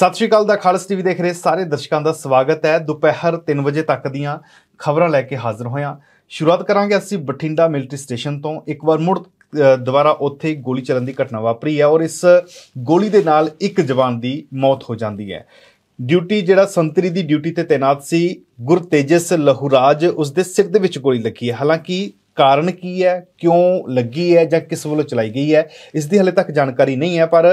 ਸਤਿ ਸ਼੍ਰੀ ਅਕਾਲ ਦਾ ਖਾਲਸ ਟੀਵੀ ਦੇਖ ਰਹੇ ਸਾਰੇ ਦਰਸ਼ਕਾਂ ਦਾ ਸਵਾਗਤ ਹੈ ਦੁਪਹਿਰ 3 ਵਜੇ ਤੱਕ ਦੀਆਂ ਖਬਰਾਂ ਲੈ ਕੇ ਹਾਜ਼ਰ ਹੋਇਆ ਸ਼ੁਰੂਆਤ ਕਰਾਂਗੇ ਅਸੀਂ ਬਠਿੰਡਾ ਮਿਲਟਰੀ ਸਟੇਸ਼ਨ ਤੋਂ ਇੱਕ ਵਾਰ ਮੁੜ ਦੁਬਾਰਾ ਉੱਥੇ ਗੋਲੀ ਚੱਲਣ ਦੀ ਘਟਨਾ ਵਾਪਰੀ ਹੈ ਔਰ ਇਸ ਗੋਲੀ ਦੇ ਨਾਲ ਇੱਕ ਜਵਾਨ ਦੀ ਮੌਤ ਹੋ ਜਾਂਦੀ ਹੈ ਡਿਊਟੀ ਜਿਹੜਾ ਸੰਤਰੀ ਦੀ ਡਿਊਟੀ ਤੇ ਤੈਨਾਤ ਸੀ ਗੁਰਤੇਜਸ ਲਹੂਰਾਜ ਉਸ ਦੇ ਸਿਰ ਦੇ ਵਿੱਚ ਗੋਲੀ ਲੱਗੀ ਹੈ ਹਾਲਾਂਕਿ ਕਾਰਨ ਕੀ ਹੈ ਕਿਉਂ ਲੱਗੀ ਹੈ ਜਾਂ ਕਿਸ ਵੱਲੋਂ ਚਲਾਈ ਗਈ ਹੈ ਇਸ ਦੀ ਹਲੇ ਤੱਕ ਜਾਣਕਾਰੀ ਨਹੀਂ ਹੈ ਪਰ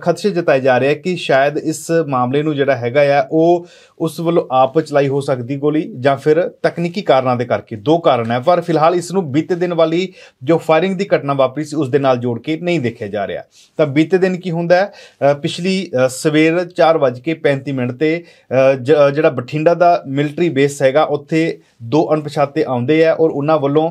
ਖਦਸ਼ੇ ਜਤਾਏ ਜਾ ਰਹੇ ਹੈ ਕਿ ਸ਼ਾਇਦ ਇਸ ਮਾਮਲੇ ਨੂੰ ਜਿਹੜਾ ਹੈਗਾ ਆ ਉਹ ਉਸ ਵੱਲੋਂ ਆਪ ਚਲਾਈ ਹੋ ਸਕਦੀ ਗੋਲੀ ਜਾਂ ਫਿਰ ਤਕਨੀਕੀ ਕਾਰਨਾਂ ਦੇ ਕਰਕੇ ਦੋ ਕਾਰਨ ਹੈ ਪਰ ਫਿਲਹਾਲ ਇਸ ਨੂੰ ਬੀਤੇ ਦਿਨ ਵਾਲੀ ਜੋ ਫਾਇਰਿੰਗ ਦੀ ਘਟਨਾ ਵਾਪਰੀ ਸੀ ਉਸ ਦੇ ਨਾਲ ਜੋੜ ਕੇ ਨਹੀਂ ਦੇਖਿਆ ਜਾ ਰਿਹਾ ਤਾਂ ਬੀਤੇ ਦਿਨ ਕੀ ਹੁੰਦਾ ਹੈ ਪਿਛਲੀ ਸਵੇਰ 4:35 ਮਿੰਟ ਤੇ ਜਿਹੜਾ ਬਠਿੰਡਾ ਦਾ ਮਿਲਟਰੀ ਬੇਸ ਹੈਗਾ ਉੱਥੇ ਦੋ ਅਣਪਛਾਤੇ ਆਉਂਦੇ ਆ ਔਰ ਉਹਨਾਂ ਵੱਲੋਂ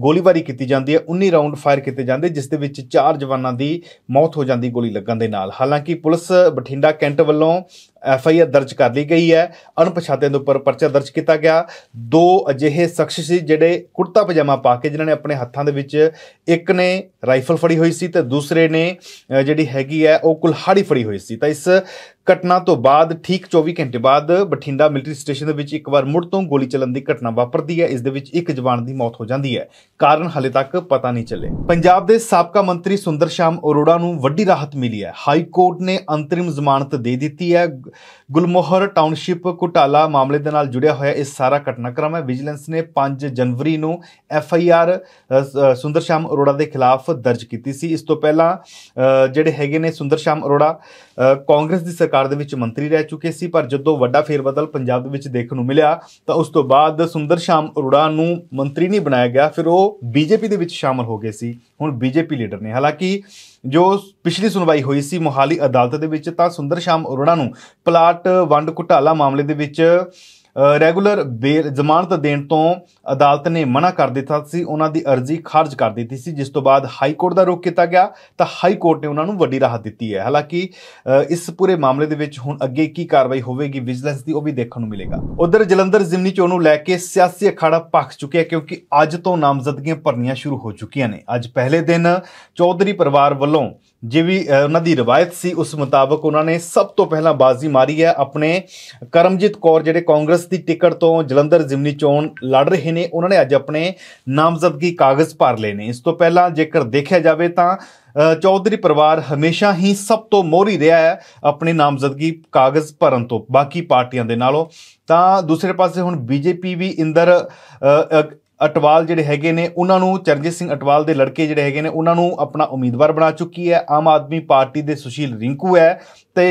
ਗੋਲੀਬਾਰੀ ਕੀਤੀ ਜਾਂਦੀ ਹੈ 19 ਰਾਉਂਡ ਫਾਇਰ ਕੀਤੇ ਜਾਂਦੇ ਜਿਸ ਦੇ ਵਿੱਚ ਚਾਰ ਜਵਾਨਾਂ ਦੀ ਮੌਤ ਹੋ ਜਾਂਦੀ ਗੋਲੀ ਲੱਗਣ ਦੇ ਨਾਲ ਹਾਲਾਂਕਿ ਪੁਲਿਸ ਬਠਿੰਡਾ ਕੈਂਟ ਵੱਲੋਂ ਐਫ ਆਈ ਆਰ ਦਰਜ ਕਰ ਲਈ ਗਈ ਹੈ ਅਣਪਛਾਤੇ ਦੇ ਉੱਪਰ ਪਰਚਾ ਦਰਜ ਕੀਤਾ ਗਿਆ ਦੋ ਅਜਿਹੇ ਸ਼ਖਸ ਸੀ ਜਿਹੜੇ ਕੁੜਤਾ ਪਜਾਮਾ ਪਾ ਕੇ ਜਿਨ੍ਹਾਂ ਨੇ ਆਪਣੇ ਹੱਥਾਂ ਦੇ ਵਿੱਚ ਇੱਕ ਨੇ ਰਾਈਫਲ ਫੜੀ ਹੋਈ ਸੀ ਤੇ ਦੂਸਰੇ ਨੇ ਜਿਹੜੀ ਹੈਗੀ ਹੈ ਉਹ ਕੁਲਹਾੜੀ ਫੜੀ ਹੋਈ ਸੀ ਤਾਂ ਇਸ ਘਟਨਾ ਤੋਂ ਬਾਅਦ ਠੀਕ 24 ਘੰਟੇ ਬਾਅਦ ਬਠਿੰਡਾ ਮਿਲਟਰੀ ਸਟੇਸ਼ਨ ਦੇ ਵਿੱਚ ਇੱਕ ਵਾਰ ਮੁੜ ਤੋਂ ਗੋਲੀ ਚੱਲਣ ਦੀ ਘਟਨਾ ਵਾਪਰਦੀ ਹੈ ਇਸ ਦੇ ਵਿੱਚ ਇੱਕ ਜਵਾਨ ਦੀ ਮੌਤ ਹੋ ਜਾਂਦੀ ਹੈ ਕਾਰਨ ਹਲੇ ਤੱਕ ਪਤਾ ਨਹੀਂ ਚੱਲੇ ਪੰਜਾਬ ਦੇ ਸਾਬਕਾ ਮੰਤਰੀ ਸੁੰਦਰ ਸ਼ਾਮ ਅਰੋੜਾ ਨੂੰ ਵੱਡੀ ਰਾਹਤ ਮਿਲੀ ਹੈ ਹਾਈ ਕੋਰਟ ਨੇ ਅੰਤਰਿਮ ਜ਼ਮਾਨਤ ਦੇ ਦਿੱਤੀ ਹੈ ਗੁਲਮੋਹਰ ਟਾਊਨਸ਼ਿਪ ਘੁਟਾਲਾ ਮਾਮਲੇ ਦੇ ਨਾਲ ਜੁੜਿਆ ਹੋਇਆ ਇਹ ਸਾਰਾ ਘਟਨਾਕ੍ਰਮ ਹੈ ਵਿਜੀਲੈਂਸ ਨੇ 5 ਜਨਵਰੀ ਨੂੰ ਐਫ ਆਈ ਆਰ ਸੁੰਦਰ ਸ਼ਾਮ ਅਰੋੜਾ ਦੇ ਖਿਲਾਫ ਦਰਜ ਕੀਤੀ ਸੀ ਇਸ ਤੋਂ ਪਹਿਲਾਂ ਜਿਹੜੇ ਹੈਗੇ ਨੇ ਸੁੰਦਰ ਸ਼ਾਮ ਅਰੋੜਾ ਕਾਂਗਰਸ ਦੀ ਸਰਕਾਰ ਦੇ ਵਿੱਚ ਮੰਤਰੀ ਰਹਿ ਚੁੱਕੇ ਸੀ ਪਰ ਜਦੋਂ ਵੱਡਾ ਫੇਰਬਦਲ ਪੰਜਾਬ ਦੇ ਵਿੱਚ ਦੇਖਣ ਨੂੰ ਮਿਲਿਆ ਤਾਂ ਉਸ ਤੋਂ ਬਾਅਦ ਸੁੰਦਰ ਸ਼ਾਮ ਅਰੋੜਾ ਨੂੰ ਮੰਤਰੀ ਨਹੀਂ ਬਣਾਇਆ ਗਿਆ ਫਿਰ ਉਹ ਬੀਜੇਪੀ ਦੇ ਵਿੱਚ ਸ਼ਾਮਲ ਹੋ ਗਏ ਸੀ ਹੁਣ ਬੀਜੇਪੀ ਲੀਡਰ ਨੇ ਹਾਲਾਂਕਿ ਜੋ ਪਿਛਲੀ ਸੁਣਵਾਈ ਹੋਈ ਸੀ ਮੁਹਾਲੀ ਅਦਾਲਤ ਦੇ ਵਿੱਚ ਤਾਂ ਸੁੰਦਰ ਸ਼ਾਮ ਅਰੋੜਾ ਨੂੰ ਪਲਾਟ ਵੰਡ ਘੁਟਾਲਾ ਮਾਮਲੇ ਦੇ ਵਿੱਚ ਰੈਗੂਲਰ ਜ਼ਮਾਨਤ ਦੇਣ ਤੋਂ ਅਦਾਲਤ ਨੇ ਮਨਾ ਕਰ ਦਿੱਤਾ ਸੀ ਉਹਨਾਂ ਦੀ ਅਰਜ਼ੀ ਖਾਰਜ ਕਰ ਦਿੱਤੀ ਸੀ ਜਿਸ ਤੋਂ ਬਾਅਦ ਹਾਈ ਕੋਰਟ ਦਾ ਰੋਕ ਕੀਤਾ ਗਿਆ ਤਾਂ ਹਾਈ ਕੋਰਟ ਨੇ ਉਹਨਾਂ ਨੂੰ ਵੱਡੀ ਰਾਹਤ ਦਿੱਤੀ ਹੈ ਹਾਲਾਂਕਿ ਇਸ ਪੂਰੇ ਮਾਮਲੇ ਦੇ ਵਿੱਚ ਹੁਣ ਅੱਗੇ ਕੀ ਕਾਰਵਾਈ ਹੋਵੇਗੀ ਵਿਜੀਲੈਂਸ ਦੀ ਉਹ ਵੀ ਦੇਖਣ ਨੂੰ ਮਿਲੇਗਾ ਉਧਰ ਜਲੰਧਰ ਜ਼ਿਮਨੀ ਚੋਣ ਨੂੰ ਲੈ ਕੇ ਸਿਆਸੀ ਅਖਾੜਾ ਪੱਕ ਚੁੱਕਿਆ ਕਿਉਂਕਿ ਅੱਜ ਤੋਂ ਨਾਮਜ਼ਦਗੀਆਂ ਭਰਨੀਆਂ ਸ਼ੁਰੂ ਹੋ ਚੁੱਕੀਆਂ ਨੇ ਅੱਜ ਪਹਿਲੇ ਦਿਨ ਚੌਧਰੀ ਪਰਿਵਾਰ ਵੱਲੋਂ ਜਿਵੇਂ ਉਹਨਾਂ ਦੀ ਰਵਾਇਤ ਸੀ ਉਸ ਮੁਤਾਬਕ ਉਹਨਾਂ ਨੇ ਸਭ ਤੋਂ ਪਹਿਲਾਂ ਬਾਜ਼ੀ ਮਾਰੀ ਹੈ ਆਪਣੇ ਕਰਮਜੀਤ ਕੌਰ ਜਿਹੜੇ ਕਾਂਗਰਸ ਦੀ ਟਿਕਟ ਤੋਂ ਜਲੰਧਰ ਜ਼ਿਮਨੀ ਚੋਣ ਲੜ ਰਹੇ ਨੇ ਉਹਨਾਂ ਨੇ ਅੱਜ ਆਪਣੇ ਨਾਮਜ਼ਦਗੀ ਕਾਗਜ਼ ਭਰ ਲਏ ਨੇ ਇਸ ਤੋਂ ਪਹਿਲਾਂ ਜੇਕਰ ਦੇਖਿਆ ਜਾਵੇ ਤਾਂ ਚੌਧਰੀ ਪਰਿਵਾਰ ਹਮੇਸ਼ਾ ਹੀ ਸਭ ਤੋਂ ਮੋਹਰੀ ਰਿਹਾ ਹੈ ਆਪਣੇ ਨਾਮਜ਼ਦਗੀ ਕਾਗਜ਼ ਭਰਨ ਤੋਂ ਬਾਕੀ ਪਾਰਟੀਆਂ ਦੇ ਨਾਲੋਂ ਤਾਂ ਦੂਸਰੇ ਪਾਸੇ ਹੁਣ ਬੀਜੇਪੀ ਵੀ ਇੰਦਰ ਅਟਵਾਲ ਜਿਹੜੇ ਹੈਗੇ ਨੇ ਉਹਨਾਂ ਨੂੰ ਚਰਨਜੀਤ ਸਿੰਘ ਅਟਵਾਲ ਦੇ ਲੜਕੇ ਜਿਹੜੇ ਹੈਗੇ ਨੇ ਉਹਨਾਂ ਨੂੰ ਆਪਣਾ ਉਮੀਦਵਾਰ ਬਣਾ ਚੁੱਕੀ ਹੈ ਆਮ ਆਦਮੀ ਪਾਰਟੀ ਦੇ ਸੁਸ਼ੀਲ ਰਿੰਕੂ ਹੈ ਤੇ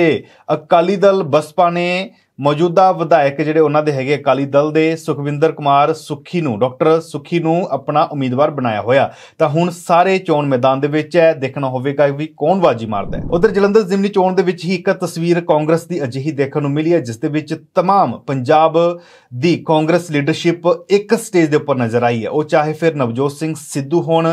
ਅਕਾਲੀ ਦਲ ਬਸਪਾ ਨੇ ਮੌਜੂਦਾ ਵਿਧਾਇਕ ਜਿਹੜੇ ਉਹਨਾਂ ਦੇ ਹੈਗੇ ਅਕਾਲੀ ਦਲ ਦੇ ਸੁਖਵਿੰਦਰ ਕੁਮਾਰ ਸੁਖੀ ਨੂੰ ਡਾਕਟਰ ਸੁਖੀ ਨੂੰ ਆਪਣਾ ਉਮੀਦਵਾਰ ਬਣਾਇਆ ਹੋਇਆ ਤਾਂ ਹੁਣ ਸਾਰੇ ਚੋਣ ਮੈਦਾਨ ਦੇ ਵਿੱਚ ਹੈ ਦੇਖਣਾ ਹੋਵੇਗਾ ਵੀ ਕੌਣ ਬਾਜੀ ਮਾਰਦਾ ਹੈ ਉਧਰ ਜਲੰਧਰ ਜ਼ਿਮਨੀ ਚੋਣ ਦੇ ਵਿੱਚ ਹੀ ਇੱਕ ਤਸਵੀਰ ਕਾਂਗਰਸ ਦੀ ਅਜਿਹੀ ਦੇਖਣ ਨੂੰ ਮਿਲੀ ਹੈ ਜਿਸ ਦੇ ਵਿੱਚ तमाम ਪੰਜਾਬ ਦੀ ਕਾਂਗਰਸ ਲੀਡਰਸ਼ਿਪ ਇੱਕ ਸਟੇਜ ਦੇ ਉੱਪਰ ਨਜ਼ਰ ਆਈ ਹੈ ਉਹ ਚਾਹੇ ਫਿਰ ਨਵਜੋਤ ਸਿੰਘ ਸਿੱਧੂ ਹੋਣ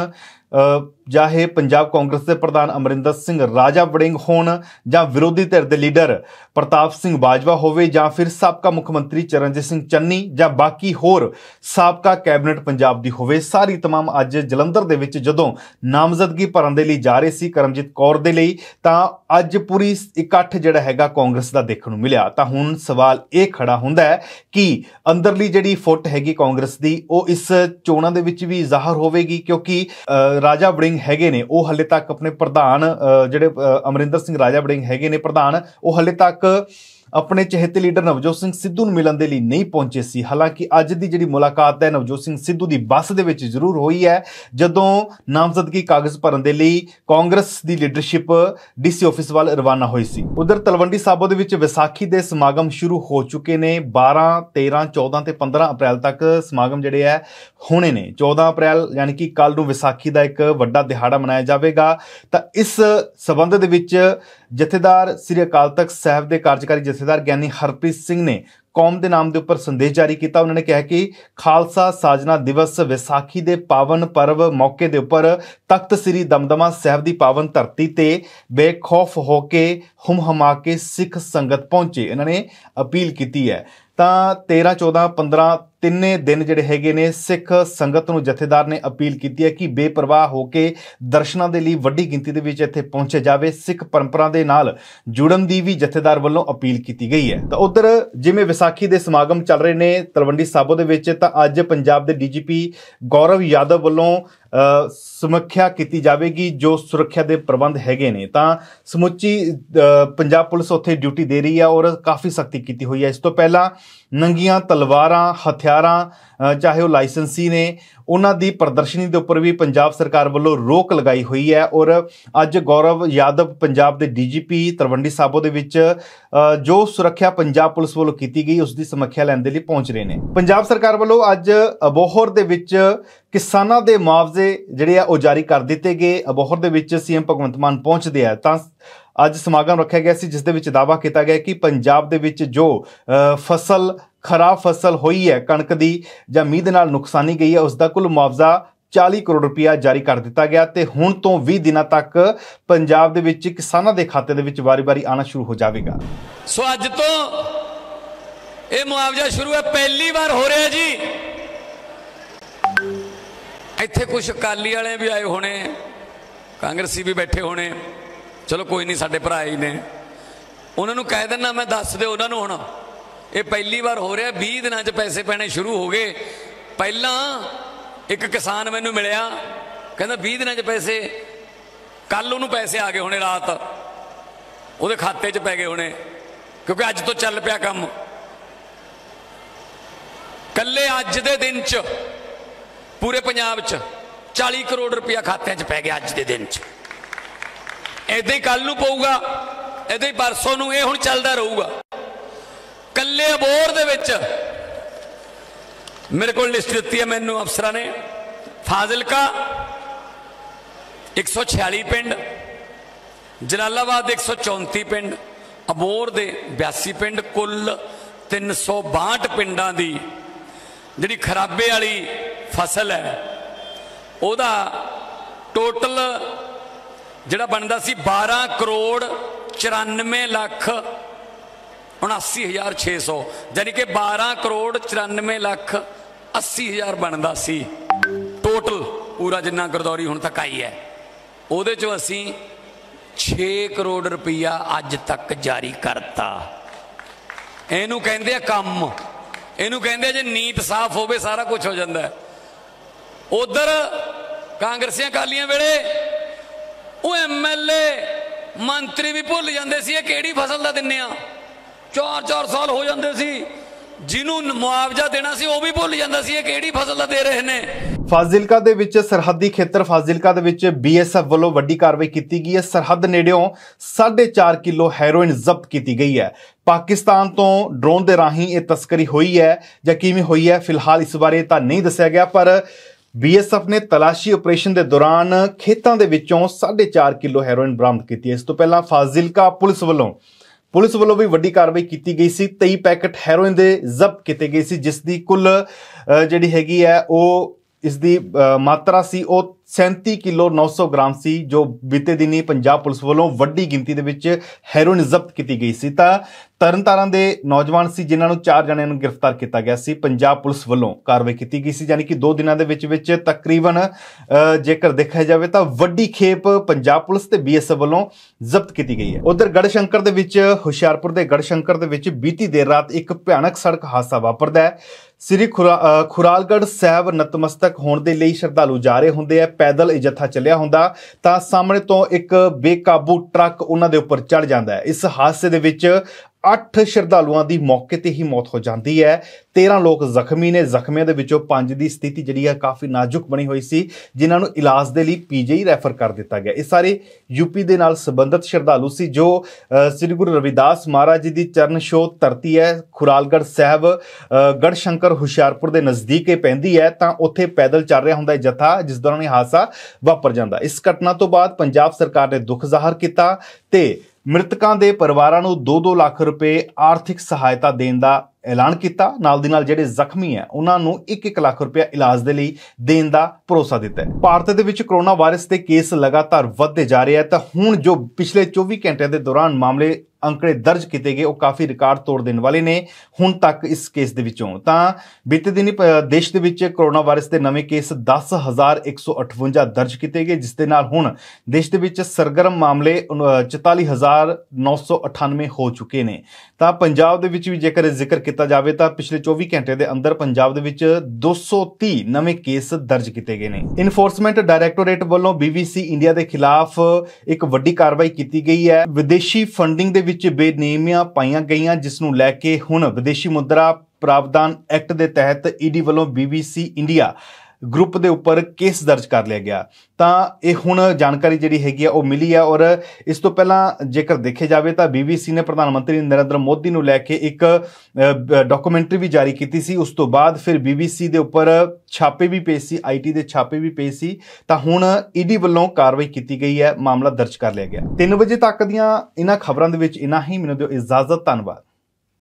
ਜਾਂ ਇਹ ਪੰਜਾਬ ਕਾਂਗਰਸ ਦੇ ਪ੍ਰਧਾਨ ਅਮਰਿੰਦਰ ਸਿੰਘ ਰਾਜਾ ਵੜਿੰਗ ਹੋਣ ਜਾਂ ਵਿਰੋਧੀ ਧਿਰ ਦੇ ਲੀਡਰ ਪ੍ਰਤਾਪ ਸਿੰਘ ਬਾਜਵਾ ਹੋਵੇ ਜਾਂ ਫਿਰ ਸਾਬਕਾ ਮੁੱਖ ਮੰਤਰੀ ਚਰਨਜੀਤ ਸਿੰਘ ਚੰਨੀ ਜਾਂ ਬਾਕੀ ਹੋਰ ਸਾਬਕਾ ਕੈਬਨਿਟ ਪੰਜਾਬ ਦੀ ਹੋਵੇ ਸਾਰੀ तमाम ਅੱਜ ਜਲੰਧਰ ਦੇ ਵਿੱਚ ਜਦੋਂ ਨਾਮਜ਼ਦਗੀ ਭਰਨ ਦੇ ਲਈ ਜਾ ਰਹੇ ਸੀ ਕਰਮਜੀਤ ਕੌਰ ਦੇ ਲਈ ਤਾਂ ਅੱਜ ਪੂਰੀ ਇਕੱਠ ਜਿਹੜਾ ਹੈਗਾ ਕਾਂਗਰਸ ਦਾ ਦੇਖਣ ਨੂੰ ਮਿਲਿਆ ਤਾਂ ਹੁਣ ਸਵਾਲ ਇਹ ਖੜਾ ਹੁੰਦਾ ਹੈ ਕਿ ਅੰਦਰਲੀ ਜਿਹੜੀ ਫੁੱਟ ਹੈਗੀ ਕਾਂਗਰਸ ਦੀ ਉਹ ਇਸ ਚੋਣਾਂ ਦੇ ਵਿੱਚ ਵੀ ਜ਼ਾਹਰ ਹੋਵੇਗੀ ਕਿਉਂਕਿ ਰਾਜਾ ਵੜਿੰਗ ਸਿੰਘ ਹੈਗੇ ਨੇ ਉਹ ਹੱਲੇ ਤੱਕ ਆਪਣੇ ਪ੍ਰਧਾਨ ਜਿਹੜੇ ਅਮਰਿੰਦਰ ਸਿੰਘ ਰਾਜਾ ਬੜਿੰਗ ਹੈਗੇ ਨੇ ਪ੍ਰਧਾਨ ਉਹ ਹੱਲੇ ਤੱਕ ਆਪਣੇ ਚਹੇਤੇ ਲੀਡਰ ਨਵਜੋਤ ਸਿੰਘ ਸਿੱਧੂ ਨੂੰ ਮਿਲਣ ਦੇ ਲਈ ਨਹੀਂ ਪਹੁੰਚੇ ਸੀ ਹਾਲਾਂਕਿ ਅੱਜ ਦੀ ਜਿਹੜੀ ਮੁਲਾਕਾਤ ਹੈ ਨਵਜੋਤ ਸਿੰਘ ਸਿੱਧੂ ਦੀ ਬੱਸ ਦੇ ਵਿੱਚ ਜ਼ਰੂਰ ਹੋਈ ਹੈ ਜਦੋਂ ਨਾਮਜ਼ਦਗੀ ਕਾਗਜ਼ ਭਰਨ ਦੇ ਲਈ ਕਾਂਗਰਸ ਦੀ ਲੀਡਰਸ਼ਿਪ ਡੀਸੀ ਆਫਿਸ ਵੱਲ ਰਵਾਨਾ ਹੋਈ ਸੀ ਉਧਰ ਤਲਵੰਡੀ ਸਾਬੋ ਦੇ ਵਿੱਚ ਵਿਸਾਖੀ ਦੇ ਸਮਾਗਮ ਸ਼ੁਰੂ ਹੋ ਚੁੱਕੇ ਨੇ 12 13 14 ਤੇ 15 ਅਪ੍ਰੈਲ ਤੱਕ ਸਮਾਗਮ ਜਿਹੜੇ ਹੈ ਹੋਣੇ ਨੇ 14 ਅਪ੍ਰੈਲ ਯਾਨੀ ਕਿ ਕੱਲ ਨੂੰ ਵਿਸਾਖੀ ਦਾ ਇੱਕ ਵੱਡਾ ਦਿਹਾੜਾ ਮਨਾਇਆ ਜਾਵੇਗਾ ਤਾਂ ਇਸ ਸਬੰਧ ਦੇ ਵਿੱਚ ਜਥੇਦਾਰ ਸ੍ਰੀ ਅਕਾਲ ਤਖਤ ਸਾਹਿਬ ਦੇ ਕਾਰਜਕਾਰੀ ਜਥੇਦਾਰ ਗਿਆਨੀ ਹਰਪ੍ਰੀਤ ਸਿੰਘ ਨੇ ਕੌਮ ਦੇ ਨਾਮ ਦੇ ਉੱਪਰ ਸੰਦੇਸ਼ ਜਾਰੀ ਕੀਤਾ ਉਹਨਾਂ ਨੇ ਕਿਹਾ ਕਿ ਖਾਲਸਾ ਸਾਜਨਾ ਦਿਵਸ ਵਿਸਾਖੀ ਦੇ ਪਾਵਨ ਪਰਵ ਮੌਕੇ ਦੇ ਉੱਪਰ ਤਖਤ ਸ੍ਰੀ ਦਮਦਮਾ ਸਾਹਿਬ ਦੀ ਪਾਵਨ ਧਰਤੀ ਤੇ ਬੇਖੌਫ ਹੋ ਕੇ ਹਮਾ ਕੇ ਸਿੱਖ ਸੰਗਤ ਪਹੁੰਚੇ ਇਹਨਾਂ ਨੇ ਅਪੀਲ ਕੀਤੀ ਹੈ ਤਾਂ 13 14 15 ਤਿੰਨੇ ਦਿਨ ਜਿਹੜੇ ਹੈਗੇ ਨੇ ਸਿੱਖ ਸੰਗਤ ਨੂੰ ਜਥੇਦਾਰ ਨੇ ਅਪੀਲ ਕੀਤੀ ਹੈ ਕਿ ਬੇਪਰਵਾਹ ਹੋ ਕੇ ਦਰਸ਼ਨਾਂ ਦੇ ਲਈ ਵੱਡੀ ਗਿਣਤੀ ਦੇ ਵਿੱਚ ਇੱਥੇ ਪਹੁੰਚੇ ਜਾਵੇ ਸਿੱਖ ਪਰੰਪਰਾ ਦੇ ਨਾਲ ਜੁੜਨ ਦੀ ਵੀ ਜਥੇਦਾਰ ਵੱਲੋਂ ਅਪੀਲ ਕੀਤੀ ਗਈ ਹੈ ਤਾਂ ਉਧਰ ਜਿਵੇਂ ਵਿਸਾਖੀ ਦੇ ਸਮਾਗਮ ਚੱਲ ਰਹੇ ਨੇ ਤਲਵੰਡੀ ਸਾਬੋ ਦੇ ਵਿੱਚ ਤਾਂ ਅੱਜ ਪੰਜਾਬ ਦੇ ਡੀਜੀਪੀ ਗੌਰਵ ਯਾਦਵ ਵੱਲੋਂ ਸਮੱਖਿਆ ਕੀਤੀ ਜਾਵੇਗੀ ਜੋ ਸੁਰੱਖਿਆ ਦੇ ਪ੍ਰਬੰਧ ਹੈਗੇ ਨੇ ਤਾਂ ਸਮੁੱਚੀ ਪੰਜਾਬ ਪੁਲਿਸ ਉੱਥੇ ਡਿਊਟੀ ਦੇ ਰਹੀ ਹੈ ਔਰ ਕਾਫੀ ਸਖਤੀ ਕੀਤੀ ਹੋਈ ਹੈ ਇਸ ਤੋਂ ਪਹਿਲਾਂ ਨੰਗੀਆਂ ਤਲਵਾਰਾਂ ਹੱਥ ਹਥਿਆਰਾਂ ਚਾਹੇ ਉਹ ਲਾਇਸੈਂਸੀ ਨੇ ਉਹਨਾਂ ਦੀ ਪ੍ਰਦਰਸ਼ਨੀ ਦੇ ਉੱਪਰ ਵੀ ਪੰਜਾਬ ਸਰਕਾਰ ਵੱਲੋਂ ਰੋਕ ਲਗਾਈ ਹੋਈ ਹੈ ਔਰ ਅੱਜ ਗੌਰਵ ਯਾਦਵ ਪੰਜਾਬ ਦੇ ਡੀਜੀਪੀ ਤਰਵੰਡੀ ਸਾਬੋ ਦੇ ਵਿੱਚ ਜੋ ਸੁਰੱਖਿਆ ਪੰਜਾਬ ਪੁਲਿਸ ਵੱਲੋਂ ਕੀਤੀ ਗਈ ਉਸ ਦੀ ਸਮੀਖਿਆ ਲੈਣ ਦੇ ਲਈ ਪਹੁੰਚ ਰਹੇ ਨੇ ਪੰਜਾਬ ਸਰਕਾਰ ਵੱਲੋਂ ਅੱਜ ਅਬੋਹਰ ਦੇ ਵਿੱਚ ਕਿਸਾਨਾਂ ਦੇ ਮੁਆਵਜ਼ੇ ਜਿਹੜੇ ਆ ਉਹ ਜਾਰੀ ਕਰ ਦਿੱਤੇ ਗਏ ਅਬੋਹਰ ਦੇ ਵਿੱਚ ਸੀਐਮ ਭਗਵੰਤ ਮਾਨ ਪਹੁੰਚਦੇ ਆ ਤਾਂ ਅੱਜ ਸਮਾਗਮ ਰੱਖਿਆ ਗਿਆ ਸੀ ਜਿਸ ਦੇ ਵਿੱਚ ਦਾਵਾ ਕੀਤਾ ਗਿਆ ਕਿ ਪੰਜਾਬ ਦੇ ਵਿੱਚ ਜੋ ਫਸਲ ਖਰਾਬ ਫਸਲ ਹੋਈ ਹੈ ਕਣਕ ਦੀ ਜਾਂ ਮੀਂਹ ਦੇ ਨਾਲ ਨੁਕਸਾਨੀ ਗਈ ਹੈ ਉਸ ਦਾ ਕੁੱਲ ਮੁਆਵਜ਼ਾ 40 ਕਰੋੜ ਰੁਪਏ ਜਾਰੀ ਕਰ ਦਿੱਤਾ ਗਿਆ ਤੇ ਹੁਣ ਤੋਂ 20 ਦਿਨਾਂ ਤੱਕ ਪੰਜਾਬ ਦੇ ਵਿੱਚ ਕਿਸਾਨਾਂ ਦੇ ਖਾਤੇ ਦੇ ਵਿੱਚ ਵਾਰੀ-ਵਾਰੀ ਆਣਾ ਸ਼ੁਰੂ ਹੋ ਜਾਵੇਗਾ ਸੋ ਅੱਜ ਤੋਂ ਇਹ ਮੁਆਵਜ਼ਾ ਸ਼ੁਰੂ ਹੈ ਪਹਿਲੀ ਵਾਰ ਹੋ ਰਿਹਾ ਜੀ ਇੱਥੇ ਕੁਝ ਅਕਾਲੀ ਵਾਲੇ ਵੀ ਆਏ ਹੋਣੇ ਕਾਂਗਰਸੀ ਵੀ ਬੈਠੇ ਹੋਣੇ ਚਲੋ ਕੋਈ ਨਹੀਂ ਸਾਡੇ ਭਰਾ ਹੀ ਨੇ ਉਹਨਾਂ ਨੂੰ ਕਹਿ ਦੇਣਾ ਮੈਂ ਦੱਸ ਦੇ ਉਹਨਾਂ ਨੂੰ ਹੁਣ ਇਹ ਪਹਿਲੀ ਵਾਰ ਹੋ ਰਿਹਾ 20 ਦਿਨਾਂ 'ਚ ਪੈਸੇ ਪੈਣੇ ਸ਼ੁਰੂ ਹੋ ਗਏ ਪਹਿਲਾਂ ਇੱਕ ਕਿਸਾਨ ਮੈਨੂੰ ਮਿਲਿਆ ਕਹਿੰਦਾ 20 ਦਿਨਾਂ 'ਚ ਪੈਸੇ ਕੱਲ ਉਹਨੂੰ ਪੈਸੇ ਆ ਗਏ ਹੋਣੇ ਰਾਤ ਉਹਦੇ ਖਾਤੇ 'ਚ ਪੈ ਗਏ ਹੋਣੇ ਕਿਉਂਕਿ ਅੱਜ ਤੋਂ ਚੱਲ ਪਿਆ ਕੰਮ ਕੱਲੇ ਅੱਜ ਦੇ ਦਿਨ 'ਚ ਪੂਰੇ ਪੰਜਾਬ 'ਚ 40 ਕਰੋੜ ਰੁਪਇਆ ਖਾਤਿਆਂ 'ਚ ਪੈ ਗਿਆ ਅੱਜ ਦੇ ਦਿਨ 'ਚ ਐਦਾਂ ਹੀ ਕੱਲ ਨੂੰ ਪਊਗਾ ਐਦਾਂ ਹੀ ਪਰਸੋਂ ਨੂੰ ਇਹ ਹੁਣ ਚੱਲਦਾ ਰਹੂਗਾ ਕੱਲੇ ਬੋਰ ਦੇ ਵਿੱਚ ਮੇਰੇ ਕੋਲ ਲਿਸਟ ਦਿੱਤੀ ਹੈ ਮੈਨੂੰ ਅਫਸਰਾਂ ਨੇ ਫਾਜ਼ਿਲਕਾ 146 ਪਿੰਡ ਜਲਾਲਾਬਾਦ 134 ਪਿੰਡ ਅਬੋਰ ਦੇ 82 ਪਿੰਡ ਕੁੱਲ 362 ਪਿੰਡਾਂ ਦੀ ਜਿਹੜੀ ਖਰਾਬੇ ਵਾਲੀ ਫਸਲ ਹੈ ਉਹਦਾ ਟੋਟਲ ਜਿਹੜਾ ਬਣਦਾ ਸੀ 12 ਕਰੋੜ 94 ਲੱਖ 79600 ਜਾਨੀ ਕਿ 12 ਕਰੋੜ 94 ਲੱਖ 80000 ਬਣਦਾ ਸੀ ਟੋਟਲ ਪੂਰਾ ਜਿੰਨਾ ਗਰਦੌਰੀ ਹੁਣ ਤੱਕ ਆਈ ਹੈ ਉਹਦੇ ਚੋਂ ਅਸੀਂ 6 ਕਰੋੜ ਰੁਪਈਆ ਅੱਜ ਤੱਕ ਜਾਰੀ ਕਰਤਾ ਇਹਨੂੰ ਕਹਿੰਦੇ ਆ ਕੰਮ ਇਹਨੂੰ ਕਹਿੰਦੇ ਜੇ ਨੀਤ ਸਾਫ਼ ਹੋਵੇ ਸਾਰਾ ਕੁਝ ਹੋ ਜਾਂਦਾ ਹੈ ਉਧਰ ਕਾਂਗਰਸੀਆਂ ਕਾਲੀਆਂ ਵੇਲੇ ਉਹ ਐਮਐਲਏ ਮੰਤਰੀ ਵੀ ਭੁੱਲ ਜਾਂਦੇ ਸੀ ਇਹ ਕਿਹੜੀ ਫਸਲ ਦਾ ਦਿੰਨੇ ਆ ਚਾਰ ਚਾਰ ਸਾਲ ਹੋ ਜਾਂਦੇ ਸੀ ਜਿਹਨੂੰ ਮੁਆਵਜ਼ਾ ਦੇਣਾ ਸੀ ਉਹ ਵੀ ਭੁੱਲ ਜਾਂਦਾ ਸੀ ਇਹ ਕਿਹੜੀ ਫਸਲ ਦੇ ਰਹੇ ਨੇ ਫਾਜ਼ਿਲਕਾ ਦੇ ਵਿੱਚ ਸਰਹੱਦੀ ਖੇਤਰ ਫਾਜ਼ਿਲਕਾ ਦੇ ਵਿੱਚ ਬੀਐਸਐਫ ਵੱਲੋਂ ਵੱਡੀ ਕਾਰਵਾਈ ਕੀਤੀ ਗਈ ਹੈ ਸਰਹੱਦ ਨੇੜਿਓਂ 4.5 ਕਿਲੋ ਹੈਰੋਇਨ ਜ਼ਬਤ ਕੀਤੀ ਗਈ ਹੈ ਪਾਕਿਸਤਾਨ ਤੋਂ ਡਰੋਨ ਦੇ ਰਾਹੀਂ ਇਹ ਤਸਕਰੀ ਹੋਈ ਹੈ ਜਾਂ ਕਿਵੇਂ ਹੋਈ ਹੈ ਫਿਲਹਾਲ ਇਸ ਬਾਰੇ ਤਾਂ ਨਹੀਂ ਦੱਸਿਆ ਗਿਆ ਪਰ ਬੀਐਸਐਫ ਨੇ ਤਲਾਸ਼ੀ ਆਪਰੇਸ਼ਨ ਦੇ ਦੌਰਾਨ ਖੇਤਾਂ ਦੇ ਵਿੱਚੋਂ 4.5 ਕਿਲੋ ਹੈਰੋਇਨ ਬਰਾਮਦ ਕੀਤੀ ਹੈ ਇਸ ਤੋਂ ਪਹਿਲਾਂ ਫਾਜ਼ਿਲਕਾ ਪੁਲਿਸ ਵੱਲੋਂ ਪੁਲਿਸ ਵੱਲੋਂ ਵੀ ਵੱਡੀ ਕਾਰਵਾਈ ਕੀਤੀ ਗਈ ਸੀ 23 ਪੈਕਟ ਹੈਰੋਇਨ ਦੇ ਜ਼ਬਤ ਕੀਤੇ ਗਏ ਸੀ ਜਿਸ ਦੀ ਕੁੱਲ ਜਿਹੜੀ ਹੈਗੀ ਹੈ ਉਹ ਇਸ ਦੀ ਮਾਤਰਾ ਸੀ ਉਹ 37 ਕਿਲੋ 900 ਗ੍ਰਾਮ ਸੀ ਜੋ ਬੀਤੇ ਦਿਨੀ ਪੰਜਾਬ ਪੁਲਿਸ ਵੱਲੋਂ ਵੱਡੀ ਗਿਣਤੀ ਦੇ ਵਿੱਚ ਹੈਰੋਇਨ ਜ਼ਬਤ ਕੀਤੀ ਗਈ ਸੀ ਤਾਂ ਤਰਨਤਾਰਨ ਦੇ ਨੌਜਵਾਨ ਸੀ ਜਿਨ੍ਹਾਂ ਨੂੰ ਚਾਰ ਜਣਿਆਂ ਨੂੰ ਗ੍ਰਿਫਤਾਰ ਕੀਤਾ ਗਿਆ ਸੀ ਪੰਜਾਬ ਪੁਲਿਸ ਵੱਲੋਂ ਕਾਰਵਾਈ ਕੀਤੀ ਗਈ ਸੀ ਯਾਨੀ ਕਿ 2 ਦਿਨਾਂ ਦੇ ਵਿੱਚ ਵਿੱਚ ਤਕਰੀਬਨ ਜੇਕਰ ਦੇਖਿਆ ਜਾਵੇ ਤਾਂ ਵੱਡੀ ਖੇਪ ਪੰਜਾਬ ਪੁਲਿਸ ਤੇ ਬੀਐਸਐਫ ਵੱਲੋਂ ਜ਼ਬਤ ਕੀਤੀ ਗਈ ਹੈ ਉਧਰ ਗੜਸ਼ੰਕਰ ਦੇ ਵਿੱਚ ਹੁਸ਼ਿਆਰਪੁਰ ਦੇ ਗੜਸ਼ੰਕਰ ਦੇ ਵਿੱਚ ਬੀਤੀ ਦੇਰ ਰਾਤ ਇੱਕ ਭਿਆਨਕ ਸੜਕ ਹਾਦਸਾ ਵਾਪਰਦਾ ਹੈ ਸ੍ਰੀ ਖੁਰਾਲਗੜ ਸਾਹਿਬ ਨਤਮਸਤਕ ਹੋਣ ਦੇ ਲਈ ਸ਼ਰਧਾਲੂ ਜਾ ਰਹੇ ਹੁੰਦੇ ਆ ਪੈਦਲ ਇਹ ਜੱਥਾ ਚੱਲਿਆ ਹੁੰਦਾ ਤਾਂ ਸਾਹਮਣੇ ਤੋਂ ਇੱਕ ਬੇਕਾਬੂ ਟਰੱਕ ਉਹਨਾਂ ਦੇ ਉੱਪਰ ਚੜ ਜਾਂਦਾ ਹੈ ਇਸ ਹਾਦਸੇ ਦੇ ਵਿੱਚ 8 ਸ਼ਰਧਾਲੂਆਂ ਦੀ ਮੌਕੇ ਤੇ ਹੀ ਮੌਤ ਹੋ ਜਾਂਦੀ ਹੈ 13 ਲੋਕ ਜ਼ਖਮੀ ਨੇ ਜ਼ਖਮੀਆਂ ਦੇ ਵਿੱਚੋਂ 5 ਦੀ ਸਥਿਤੀ ਜਿਹੜੀ ਹੈ ਕਾਫੀ ਨਾਜ਼ੁਕ ਬਣੀ ਹੋਈ ਸੀ ਜਿਨ੍ਹਾਂ ਨੂੰ ਇਲਾਜ ਦੇ ਲਈ ਪੀਜੀਆਈ ਰੈਫਰ ਕਰ ਦਿੱਤਾ ਗਿਆ ਇਹ ਸਾਰੇ ਯੂਪੀ ਦੇ ਨਾਲ ਸੰਬੰਧਿਤ ਸ਼ਰਧਾਲੂ ਸੀ ਜੋ ਸ੍ਰੀ ਗੁਰੂ ਰਵਿਦਾਸ ਮਹਾਰਾਜ ਜੀ ਦੀ ਚਰਨ ਛੋਹ ਧਰਤੀ ਹੈ ਖੁਰਾਲਗੜ ਸਾਹਿਬ ਗੜ ਸ਼ੰਕਰ ਹੁਸ਼ਿਆਰਪੁਰ ਦੇ ਨਜ਼ਦੀਕ ਇਹ ਪੈਂਦੀ ਹੈ ਤਾਂ ਉੱਥੇ ਪੈਦਲ ਚੱਲ ਰਿਹਾ ਹੁੰਦਾ ਹੈ ਜਥਾ ਜਿਸ ਦੌਰਾਨ ਇਹ ਹਾਦਸਾ ਵਾਪਰ ਜਾਂਦਾ ਇਸ ਘਟਨਾ ਤੋਂ ਬਾਅਦ ਪੰਜਾਬ ਸਰਕਾਰ ਨੇ ਦੁੱਖ ਜ਼ਾਹਰ ਕੀਤਾ ਤੇ ਮ੍ਰਿਤਕਾਂ ਦੇ ਪਰਿਵਾਰਾਂ ਨੂੰ 2-2 ਲੱਖ ਰੁਪਏ ਆਰਥਿਕ ਸਹਾਇਤਾ ਦੇਣ ਦਾ ਐਲਾਨ ਕੀਤਾ ਨਾਲ ਦੀ ਨਾਲ ਜਿਹੜੇ ਜ਼ਖਮੀ ਹੈ ਉਹਨਾਂ ਨੂੰ 1-1 ਲੱਖ ਰੁਪਏ ਇਲਾਜ ਦੇ ਲਈ ਦੇਣ ਦਾ ਭਰੋਸਾ ਦਿੱਤਾ ਹੈ ਭਾਰਤ ਦੇ ਵਿੱਚ ਕਰੋਨਾ ਵਾਇਰਸ ਦੇ ਕੇਸ ਲਗਾਤਾਰ ਵੱਧਦੇ ਜਾ ਰਹੇ ਹੈ ਤਾਂ ਹੁਣ ਜੋ ਪਿਛਲੇ 24 ਘੰਟਿਆਂ ਦੇ ਦੌਰਾਨ ਮਾਮਲੇ ਅੰਕੜੇ ਦਰਜ ਕੀਤੇ ਗਏ ਉਹ ਕਾਫੀ ਰਿਕਾਰਡ ਤੋੜ ਦੇਣ ਵਾਲੇ ਨੇ ਹੁਣ ਤੱਕ ਇਸ ਕੇਸ ਦੇ ਵਿੱਚੋਂ ਤਾਂ ਬੀਤੇ ਦਿਨੀ ਦੇਸ਼ ਦੇ ਵਿੱਚ ਕੋਰੋਨਾ ਵਾਇਰਸ ਦੇ ਨਵੇਂ ਕੇਸ 10158 ਦਰਜ ਕੀਤੇ ਗਏ ਜਿਸ ਦੇ ਨਾਲ ਹੁਣ ਦੇਸ਼ ਦੇ ਵਿੱਚ ਸਰਗਰਮ ਮਾਮਲੇ 44998 ਹੋ ਚੁੱਕੇ ਨੇ ਤਾਂ ਪੰਜਾਬ ਦੇ ਵਿੱਚ ਵੀ ਜੇਕਰ ਜ਼ਿਕਰ ਕੀਤਾ ਜਾਵੇ ਤਾਂ ਪਿਛਲੇ 24 ਘੰਟੇ ਦੇ ਅੰਦਰ ਪੰਜਾਬ ਦੇ ਵਿੱਚ 230 ਨਵੇਂ ਕੇਸ ਦਰਜ ਕੀਤੇ ਗਏ ਨੇ ਇਨਫੋਰਸਮੈਂਟ ਡਾਇਰੈਕਟੋਰੇਟ ਵੱਲੋਂ ਬੀਬੀਸੀ ਇੰਡੀਆ ਦੇ ਖਿਲਾਫ ਇੱਕ ਵੱਡੀ ਕਾਰਵਾਈ ਕੀਤੀ ਗਈ ਹੈ ਵਿਦੇਸ਼ੀ ਫੰਡਿੰਗ ਦੇ ਵਿੱਚ ਬੇਨੀਮੀਆਂ ਪਾਈਆਂ ਗਈਆਂ ਜਿਸ ਨੂੰ ਲੈ ਕੇ ਹੁਣ ਵਿਦੇਸ਼ੀ ਮੁਦਰਾ ਪ੍ਰਾਪਤਾਨ ਐਕਟ ਦੇ ਤਹਿਤ ਈਡੀ ਵੱਲੋਂ ਬੀਬੀਸੀ ਇੰਡੀਆ ਗਰੁੱਪ ਦੇ ਉੱਪਰ ਕੇਸ ਦਰਜ ਕਰ ਲਿਆ ਗਿਆ ਤਾਂ ਇਹ ਹੁਣ ਜਾਣਕਾਰੀ ਜਿਹੜੀ ਹੈਗੀ ਆ ਉਹ ਮਿਲੀ ਆ ਔਰ ਇਸ ਤੋਂ ਪਹਿਲਾਂ ਜੇਕਰ ਦੇਖੇ ਜਾਵੇ ਤਾਂ ਬੀਬੀਸੀ ਨੇ ਪ੍ਰਧਾਨ ਮੰਤਰੀ ਨਰਿੰਦਰ ਮੋਦੀ ਨੂੰ ਲੈ ਕੇ ਇੱਕ ਡਾਕੂਮੈਂਟਰੀ ਵੀ ਜਾਰੀ ਕੀਤੀ ਸੀ ਉਸ ਤੋਂ ਬਾਅਦ ਫਿਰ ਬੀਬੀਸੀ ਦੇ ਉੱਪਰ ਛਾਪੇ ਵੀ ਪਏ ਸੀ ਆਈਟੀ ਦੇ ਛਾਪੇ ਵੀ ਪਏ ਸੀ ਤਾਂ ਹੁਣ ਈਡੀ e ਵੱਲੋਂ ਕਾਰਵਾਈ ਕੀਤੀ ਗਈ ਹੈ ਮਾਮਲਾ ਦਰਜ ਕਰ ਲਿਆ ਗਿਆ 3 ਵਜੇ ਤੱਕ ਦੀਆਂ ਇਹਨਾਂ ਖਬਰਾਂ ਦੇ ਵਿੱਚ ਇਨਾ ਹੀ ਮੈਨੂੰ ਦਿਓ ਇਜਾਜ਼ਤ ਧੰਨਵਾਦ